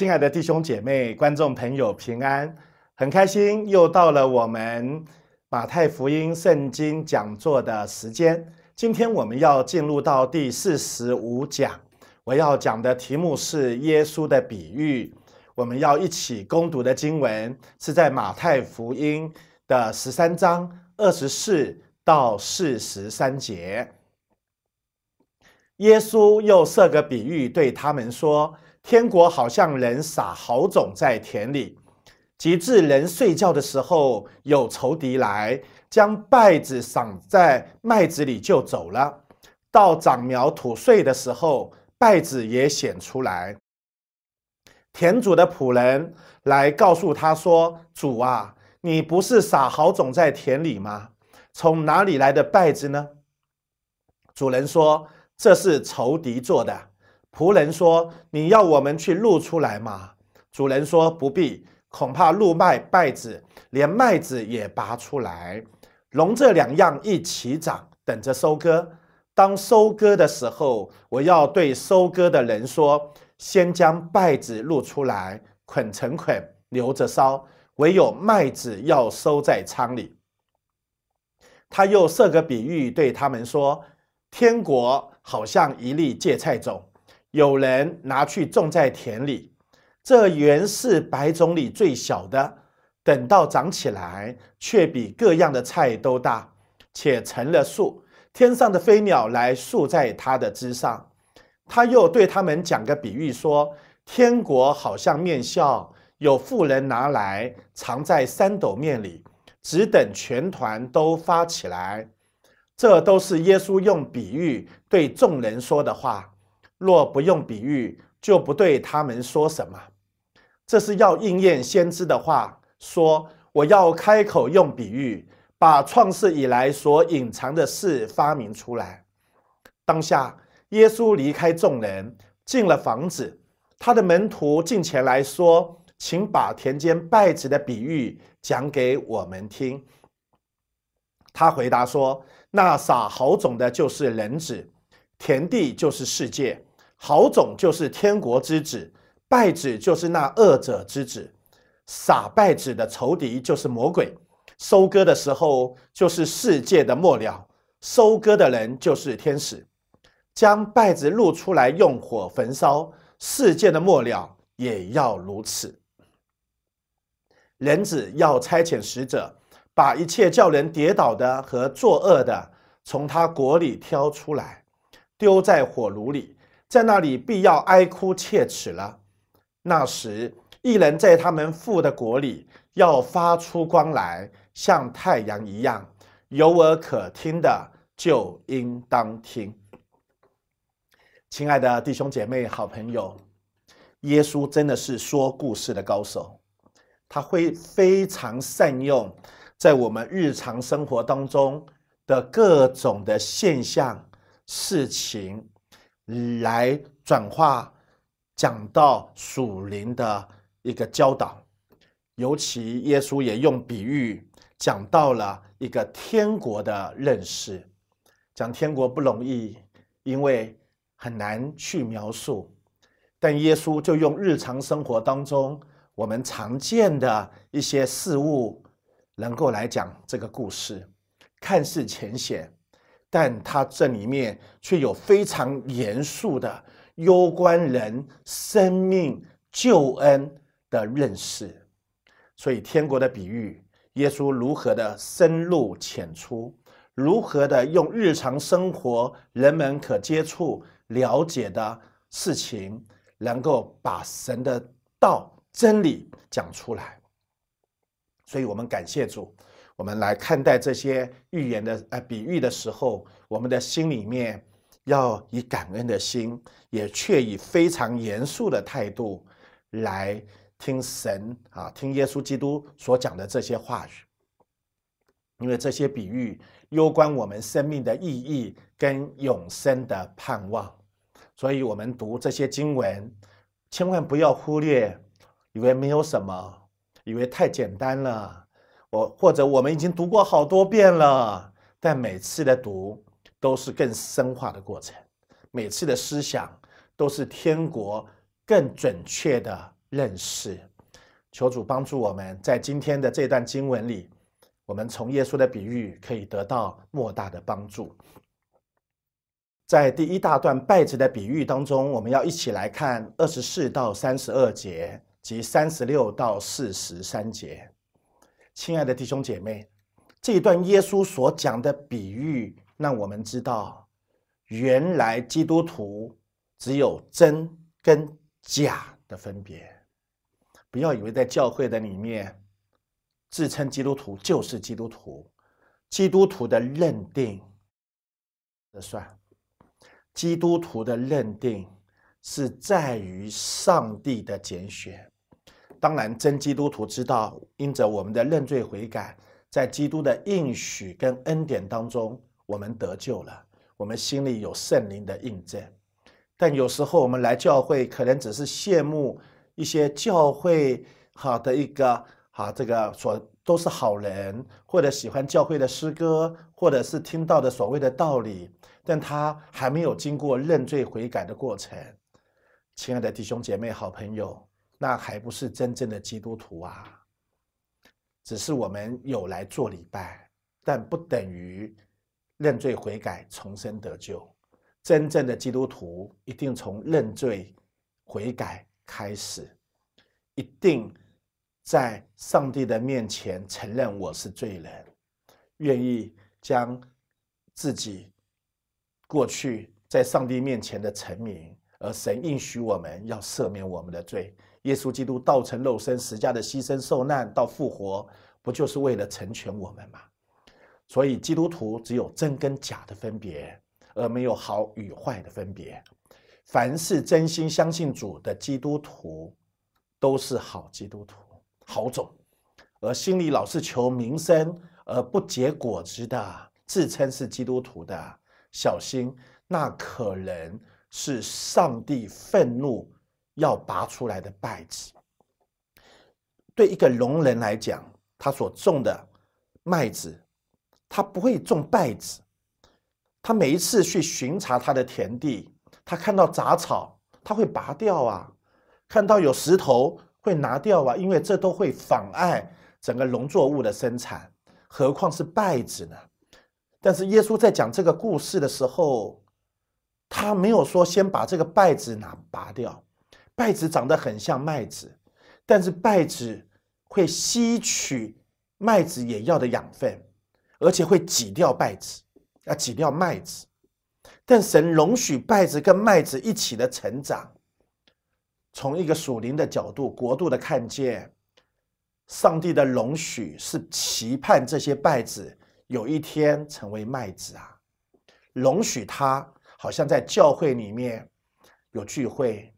亲爱的弟兄姐妹、观众朋友，平安！很开心又到了我们马太福音圣经讲座的时间。今天我们要进入到第四十五讲，我要讲的题目是耶稣的比喻。我们要一起攻读的经文是在马太福音的十三章二十四到四十三节。耶稣又设个比喻，对他们说。天国好像人撒好种在田里，及至人睡觉的时候，有仇敌来将稗子撒在麦子里就走了。到长苗吐穗的时候，稗子也显出来。田主的仆人来告诉他说：“主啊，你不是撒好种在田里吗？从哪里来的稗子呢？”主人说：“这是仇敌做的。”仆人说：“你要我们去露出来吗？”主人说：“不必，恐怕露麦败子，连麦子也拔出来，龙这两样一起长，等着收割。当收割的时候，我要对收割的人说：先将败子露出来，捆成捆，留着烧；唯有麦子要收在仓里。”他又设个比喻对他们说：“天国好像一粒芥菜种。”有人拿去种在田里，这原是百种里最小的，等到长起来，却比各样的菜都大，且成了树。天上的飞鸟来宿在它的枝上，他又对他们讲个比喻说：天国好像面笑，有富人拿来藏在三斗面里，只等全团都发起来。这都是耶稣用比喻对众人说的话。若不用比喻，就不对他们说什么。这是要应验先知的话。说我要开口用比喻，把创世以来所隐藏的事发明出来。当下，耶稣离开众人，进了房子。他的门徒进前来说：“请把田间败子的比喻讲给我们听。”他回答说：“那撒好种的就是人子，田地就是世界。”好种就是天国之子，败子就是那恶者之子。撒败子的仇敌就是魔鬼。收割的时候就是世界的末了，收割的人就是天使。将败子露出来，用火焚烧。世界的末了也要如此。人子要差遣使者，把一切叫人跌倒的和作恶的，从他国里挑出来，丢在火炉里。在那里必要哀哭切齿了。那时一人在他们父的国里要发出光来，像太阳一样，有耳可听的就应当听。亲爱的弟兄姐妹、好朋友，耶稣真的是说故事的高手，他会非常善用在我们日常生活当中的各种的现象、事情。来转化讲到属灵的一个教导，尤其耶稣也用比喻讲到了一个天国的认识。讲天国不容易，因为很难去描述，但耶稣就用日常生活当中我们常见的一些事物，能够来讲这个故事，看似浅显。但他这里面却有非常严肃的、攸关人生命救恩的认识，所以天国的比喻，耶稣如何的深入浅出，如何的用日常生活人们可接触了解的事情，能够把神的道真理讲出来，所以我们感谢主。我们来看待这些预言的呃比喻的时候，我们的心里面要以感恩的心，也却以非常严肃的态度来听神啊，听耶稣基督所讲的这些话语，因为这些比喻攸关我们生命的意义跟永生的盼望，所以我们读这些经文，千万不要忽略，以为没有什么，以为太简单了。我或者我们已经读过好多遍了，但每次的读都是更深化的过程，每次的思想都是天国更准确的认识。求主帮助我们在今天的这段经文里，我们从耶稣的比喻可以得到莫大的帮助。在第一大段拜子的比喻当中，我们要一起来看二十四到三十二节及三十六到四十三节。亲爱的弟兄姐妹，这一段耶稣所讲的比喻，让我们知道，原来基督徒只有真跟假的分别。不要以为在教会的里面，自称基督徒就是基督徒。基督徒的认定，的算。基督徒的认定是在于上帝的拣选。当然，真基督徒知道，因着我们的认罪悔改，在基督的应许跟恩典当中，我们得救了。我们心里有圣灵的印证。但有时候我们来教会，可能只是羡慕一些教会好的一个好这个所都是好人，或者喜欢教会的诗歌，或者是听到的所谓的道理，但他还没有经过认罪悔改的过程。亲爱的弟兄姐妹，好朋友。那还不是真正的基督徒啊！只是我们有来做礼拜，但不等于认罪悔改、重生得救。真正的基督徒一定从认罪悔改开始，一定在上帝的面前承认我是罪人，愿意将自己过去在上帝面前的臣民，而神应许我们要赦免我们的罪。耶稣基督道成肉身，十架的牺牲受难到复活，不就是为了成全我们吗？所以基督徒只有真跟假的分别，而没有好与坏的分别。凡是真心相信主的基督徒，都是好基督徒、好种；而心里老是求名声而不结果子的，自称是基督徒的，小心，那可能是上帝愤怒。要拔出来的败子，对一个农人来讲，他所种的麦子，他不会种败子。他每一次去巡查他的田地，他看到杂草，他会拔掉啊；看到有石头，会拿掉啊。因为这都会妨碍整个农作物的生产，何况是败子呢？但是耶稣在讲这个故事的时候，他没有说先把这个败子拿拔掉。稗子长得很像麦子，但是稗子会吸取麦子也要的养分，而且会挤掉稗子，啊，挤掉麦子。但神容许稗子跟麦子一起的成长。从一个属灵的角度、国度的看见，上帝的容许是期盼这些稗子有一天成为麦子啊，容许他好像在教会里面有聚会。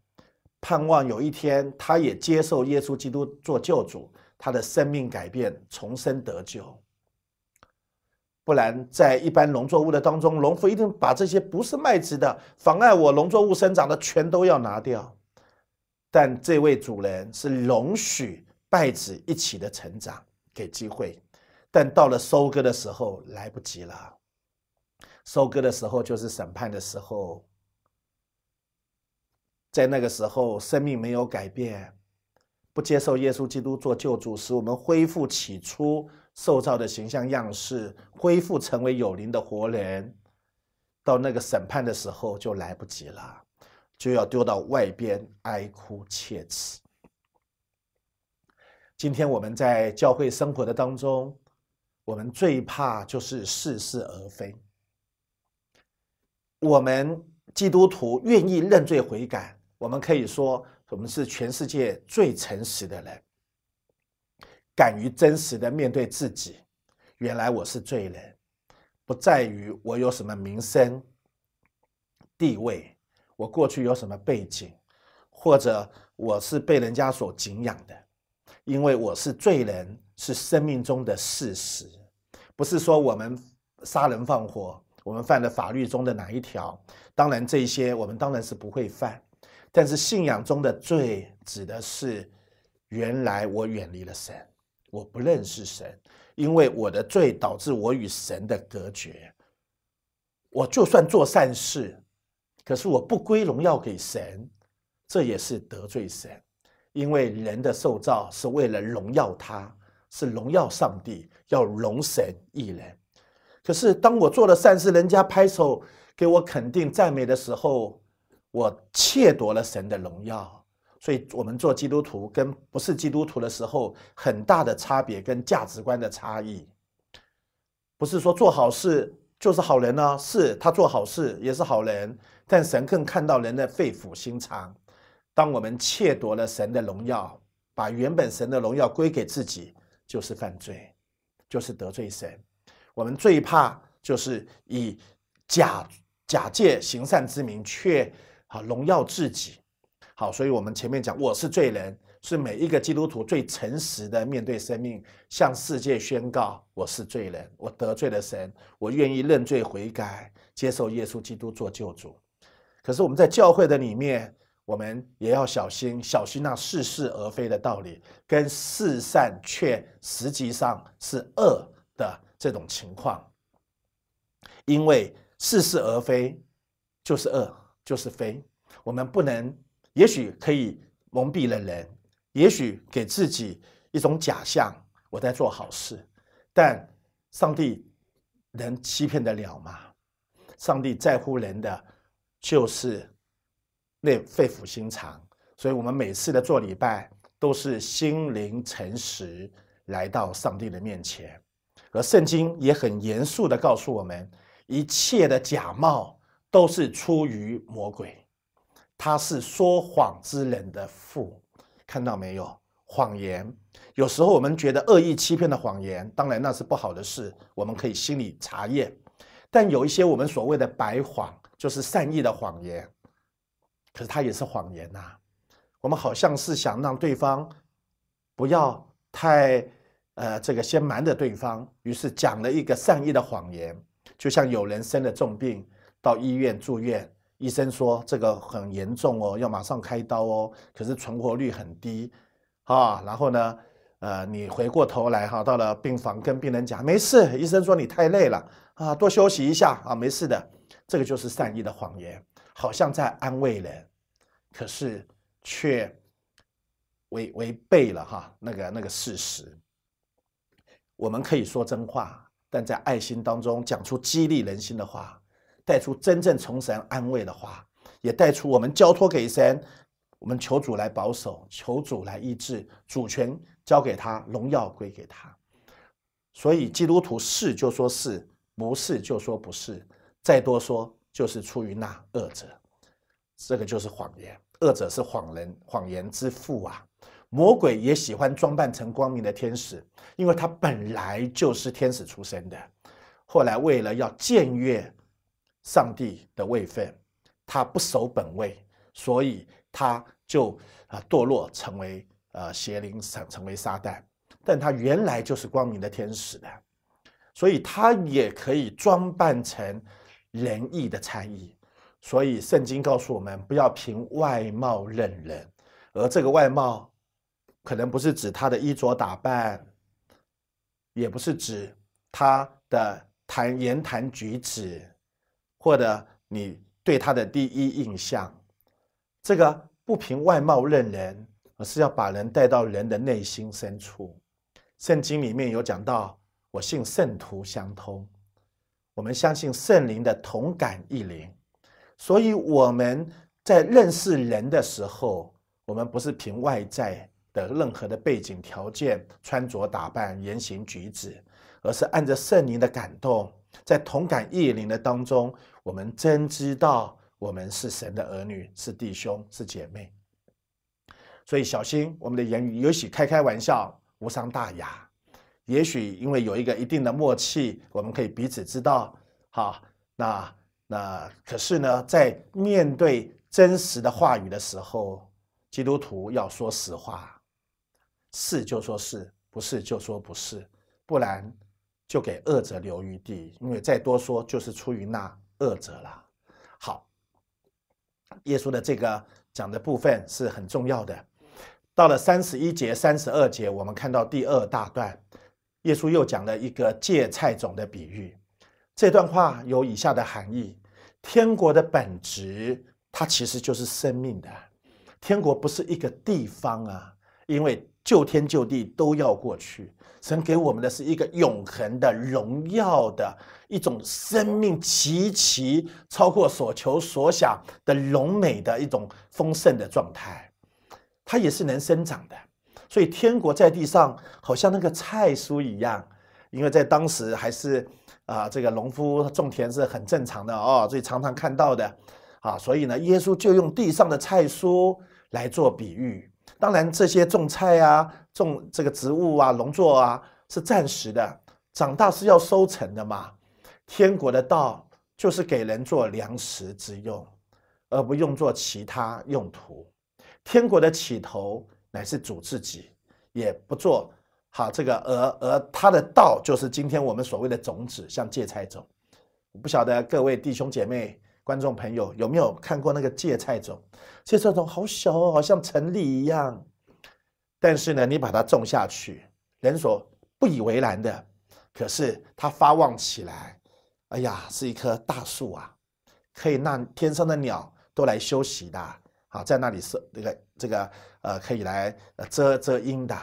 盼望有一天他也接受耶稣基督做救主，他的生命改变，重生得救。不然，在一般农作物的当中，农夫一定把这些不是麦子的、妨碍我农作物生长的，全都要拿掉。但这位主人是容许麦子一起的成长，给机会。但到了收割的时候，来不及了。收割的时候就是审判的时候。在那个时候，生命没有改变，不接受耶稣基督做救主，使我们恢复起初受造的形象样式，恢复成为有灵的活人，到那个审判的时候就来不及了，就要丢到外边哀哭切齿。今天我们在教会生活的当中，我们最怕就是似是而非。我们基督徒愿意认罪悔改。我们可以说，我们是全世界最诚实的人，敢于真实的面对自己。原来我是罪人，不在于我有什么名声、地位，我过去有什么背景，或者我是被人家所敬仰的，因为我是罪人是生命中的事实。不是说我们杀人放火，我们犯了法律中的哪一条？当然，这些我们当然是不会犯。但是信仰中的罪指的是，原来我远离了神，我不认识神，因为我的罪导致我与神的隔绝。我就算做善事，可是我不归荣耀给神，这也是得罪神。因为人的受造是为了荣耀他，是荣耀上帝，要荣神一人。可是当我做了善事，人家拍手给我肯定、赞美的时候，我窃夺了神的荣耀，所以我们做基督徒跟不是基督徒的时候很大的差别，跟价值观的差异，不是说做好事就是好人呢？是他做好事也是好人，但神更看到人的肺腑心肠。当我们窃夺了神的荣耀，把原本神的荣耀归给自己，就是犯罪，就是得罪神。我们最怕就是以假假借行善之名，却。好，荣耀自己。好，所以，我们前面讲，我是罪人，是每一个基督徒最诚实的面对生命，向世界宣告，我是罪人，我得罪了神，我愿意认罪悔改，接受耶稣基督做救主。可是，我们在教会的里面，我们也要小心，小心那似是而非的道理，跟似善却实际上是恶的这种情况，因为似是而非就是恶。就是非，我们不能，也许可以蒙蔽了人，也许给自己一种假象，我在做好事，但上帝能欺骗得了吗？上帝在乎人的就是那肺腑心肠，所以我们每次的做礼拜都是心灵诚实来到上帝的面前，而圣经也很严肃的告诉我们一切的假冒。都是出于魔鬼，他是说谎之人的父，看到没有？谎言有时候我们觉得恶意欺骗的谎言，当然那是不好的事，我们可以心里查验。但有一些我们所谓的白谎，就是善意的谎言，可是它也是谎言呐。我们好像是想让对方不要太呃，这个先瞒着对方，于是讲了一个善意的谎言，就像有人生了重病。到医院住院，医生说这个很严重哦，要马上开刀哦。可是存活率很低啊。然后呢，呃，你回过头来哈，到了病房跟病人讲没事，医生说你太累了啊，多休息一下啊，没事的。这个就是善意的谎言，好像在安慰人，可是却违违背了哈那个那个事实。我们可以说真话，但在爱心当中讲出激励人心的话。带出真正从神安慰的话，也带出我们交托给神，我们求主来保守，求主来医治，主权交给他，荣耀归给他。所以基督徒是就说是，不是就说不是，再多说就是出于那恶者，这个就是谎言，恶者是谎人，谎言之父啊。魔鬼也喜欢装扮成光明的天使，因为他本来就是天使出身的，后来为了要僭越。上帝的位分，他不守本位，所以他就啊堕落，成为呃邪灵，成成为撒旦。但他原来就是光明的天使的，所以他也可以装扮成仁义的参议。所以圣经告诉我们，不要凭外貌认人。而这个外貌，可能不是指他的衣着打扮，也不是指他的谈言谈举止。或者你对他的第一印象，这个不凭外貌认人，而是要把人带到人的内心深处。圣经里面有讲到，我信圣徒相通，我们相信圣灵的同感异灵，所以我们在认识人的时候，我们不是凭外在的任何的背景条件、穿着打扮、言行举止，而是按着圣灵的感动，在同感异灵的当中。我们真知道，我们是神的儿女，是弟兄，是姐妹。所以小心我们的言语，也许开开玩笑无伤大雅，也许因为有一个一定的默契，我们可以彼此知道。好，那那可是呢，在面对真实的话语的时候，基督徒要说实话，是就说是不是就说不是，不然就给恶者留余地，因为再多说就是出于那。二者了，好。耶稣的这个讲的部分是很重要的。到了三十一节、三十二节，我们看到第二大段，耶稣又讲了一个芥菜种的比喻。这段话有以下的含义：天国的本质，它其实就是生命的。天国不是一个地方啊，因为。旧天旧地都要过去，神给我们的是一个永恒的、荣耀的一种生命，极其超过所求所想的荣美的一种丰盛的状态，它也是能生长的。所以，天国在地上好像那个菜蔬一样，因为在当时还是啊，这个农夫种田是很正常的哦，所以常常看到的啊，所以呢，耶稣就用地上的菜蔬来做比喻。当然，这些种菜啊、种这个植物啊、农作啊，是暂时的，长大是要收成的嘛。天国的道就是给人做粮食之用，而不用作其他用途。天国的起头乃是主自己，也不做好这个，而而他的道就是今天我们所谓的种子，像芥菜种。不晓得各位弟兄姐妹。观众朋友有没有看过那个芥菜种？芥菜种好小哦，好像城里一样。但是呢，你把它种下去，人所不以为然的，可是它发旺起来，哎呀，是一棵大树啊，可以让天上的鸟都来休息的。好，在那里是那个这个呃，可以来遮遮阴的。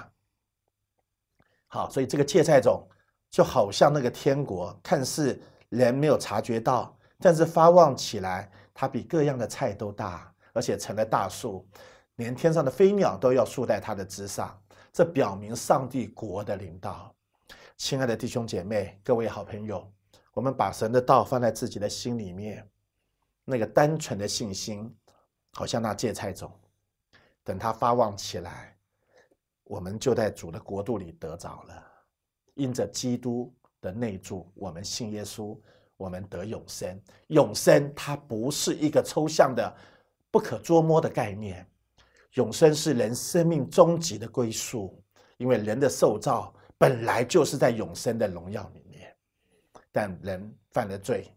好，所以这个芥菜种就好像那个天国，看似人没有察觉到。但是发旺起来，它比各样的菜都大，而且成了大树，连天上的飞鸟都要竖在它的枝上。这表明上帝国的领导。亲爱的弟兄姐妹、各位好朋友，我们把神的道放在自己的心里面，那个单纯的信心，好像那芥菜种，等它发旺起来，我们就在主的国度里得着了。因着基督的内住，我们信耶稣。我们得永生，永生它不是一个抽象的、不可捉摸的概念。永生是人生命终极的归宿，因为人的受造本来就是在永生的荣耀里面，但人犯了罪，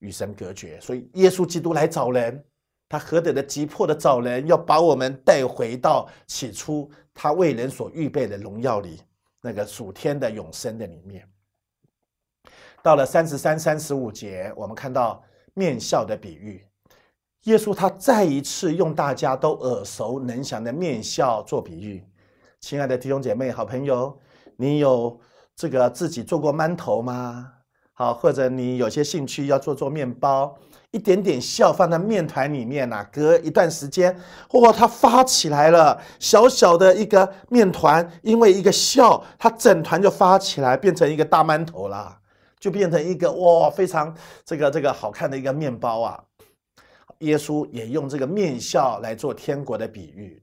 与神隔绝。所以，耶稣基督来找人，他何等的急迫的找人，要把我们带回到起初他为人所预备的荣耀里，那个属天的永生的里面。到了三十三、三十五节，我们看到面笑的比喻。耶稣他再一次用大家都耳熟能详的面笑做比喻。亲爱的弟兄姐妹、好朋友，你有这个自己做过馒头吗？好，或者你有些兴趣要做做面包，一点点笑放在面团里面呐，隔一段时间，哇，它发起来了。小小的一个面团，因为一个笑，它整团就发起来，变成一个大馒头了。就变成一个哇，非常这个这个好看的一个面包啊！耶稣也用这个面笑来做天国的比喻，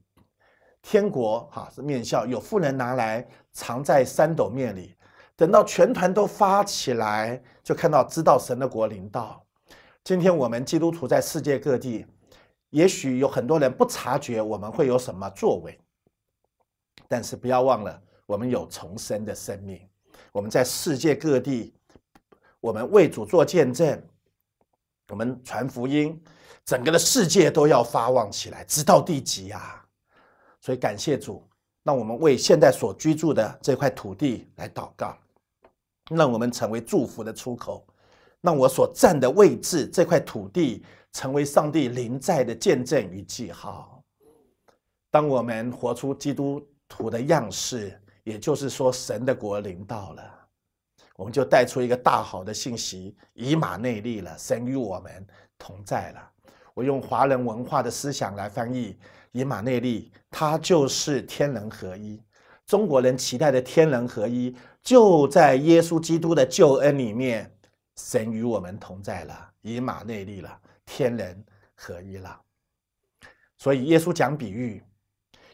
天国哈是面笑，有富人拿来藏在三斗面里，等到全团都发起来，就看到知道神的国临到。今天我们基督徒在世界各地，也许有很多人不察觉我们会有什么作为，但是不要忘了，我们有重生的生命，我们在世界各地。我们为主做见证，我们传福音，整个的世界都要发旺起来，直到地极呀！所以感谢主，让我们为现在所居住的这块土地来祷告，让我们成为祝福的出口，让我所站的位置这块土地成为上帝临在的见证与记号。当我们活出基督徒的样式，也就是说，神的国临到了。我们就带出一个大好的信息：以马内利了，神与我们同在了。我用华人文化的思想来翻译以马内利，它就是天人合一。中国人期待的天人合一，就在耶稣基督的救恩里面，神与我们同在了，以马内利了，天人合一了。所以耶稣讲比喻，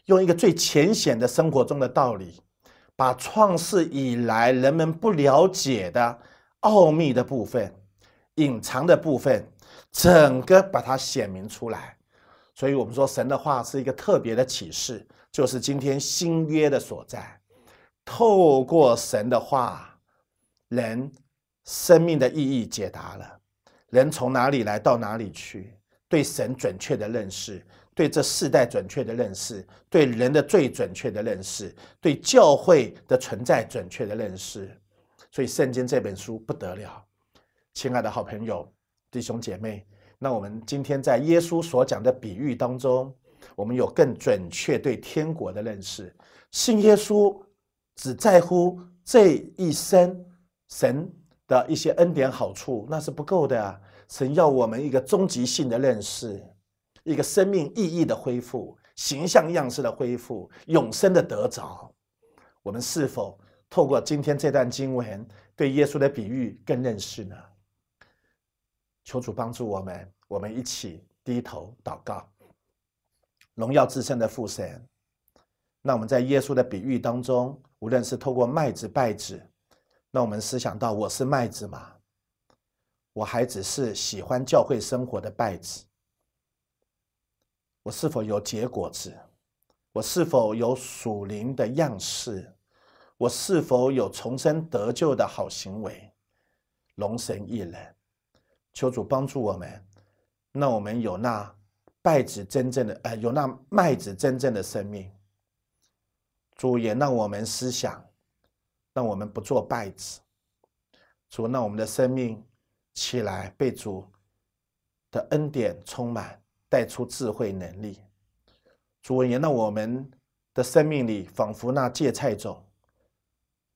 用一个最浅显的生活中的道理。把创世以来人们不了解的奥秘的部分、隐藏的部分，整个把它显明出来。所以我们说，神的话是一个特别的启示，就是今天新约的所在。透过神的话，人生命的意义解答了，人从哪里来到哪里去，对神准确的认识。对这世代准确的认识，对人的最准确的认识，对教会的存在准确的认识，所以圣经这本书不得了。亲爱的好朋友、弟兄姐妹，那我们今天在耶稣所讲的比喻当中，我们有更准确对天国的认识。信耶稣只在乎这一生神的一些恩典好处，那是不够的。神要我们一个终极性的认识。一个生命意义的恢复，形象样式的恢复，永生的得着。我们是否透过今天这段经文对耶稣的比喻更认识呢？求主帮助我们，我们一起低头祷告，荣耀至圣的父神。那我们在耶稣的比喻当中，无论是透过麦子、拜子，那我们思想到我是麦子吗？我还只是喜欢教会生活的拜子。我是否有结果子？我是否有属灵的样式？我是否有重生得救的好行为？龙神一人，求主帮助我们，让我们有那麦子真正的，呃，有那麦子真正的生命。主也让我们思想，让我们不做败子。主让我们的生命起来，被主的恩典充满。带出智慧能力，主也那我们的生命里仿佛那芥菜种，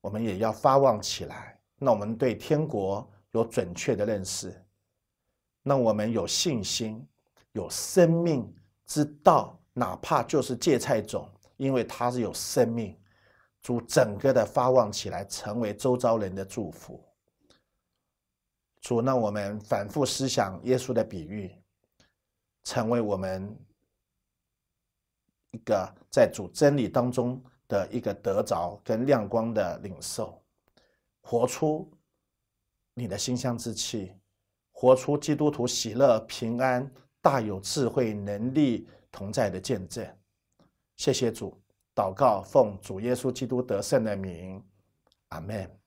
我们也要发旺起来。那我们对天国有准确的认识，那我们有信心，有生命之道，哪怕就是芥菜种，因为它是有生命。主整个的发旺起来，成为周遭人的祝福。主，让我们反复思想耶稣的比喻。成为我们一个在主真理当中的一个得着跟亮光的领受，活出你的心香之气，活出基督徒喜乐、平安、大有智慧能力同在的见证。谢谢主，祷告，奉主耶稣基督得胜的名，阿门。